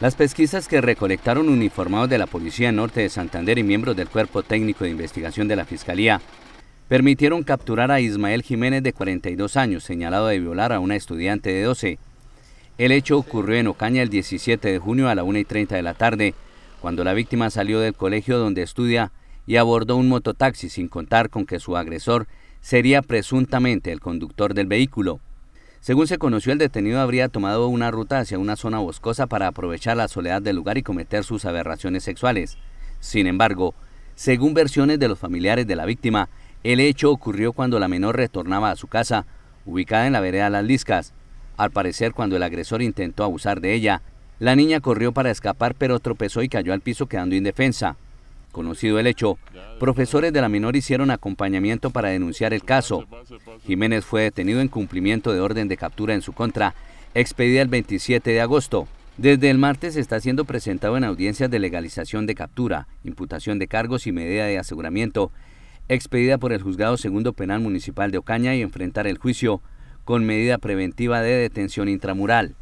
Las pesquisas que recolectaron uniformados de la Policía Norte de Santander y miembros del Cuerpo Técnico de Investigación de la Fiscalía permitieron capturar a Ismael Jiménez de 42 años, señalado de violar a una estudiante de 12. El hecho ocurrió en Ocaña el 17 de junio a la 1.30 de la tarde, cuando la víctima salió del colegio donde estudia y abordó un mototaxi sin contar con que su agresor sería presuntamente el conductor del vehículo. Según se conoció, el detenido habría tomado una ruta hacia una zona boscosa para aprovechar la soledad del lugar y cometer sus aberraciones sexuales. Sin embargo, según versiones de los familiares de la víctima, el hecho ocurrió cuando la menor retornaba a su casa, ubicada en la vereda Las Liscas. Al parecer, cuando el agresor intentó abusar de ella, la niña corrió para escapar pero tropezó y cayó al piso quedando indefensa. Conocido el hecho, profesores de la menor hicieron acompañamiento para denunciar el caso. Jiménez fue detenido en cumplimiento de orden de captura en su contra, expedida el 27 de agosto. Desde el martes está siendo presentado en audiencias de legalización de captura, imputación de cargos y medida de aseguramiento, expedida por el Juzgado Segundo Penal Municipal de Ocaña y enfrentar el juicio con medida preventiva de detención intramural.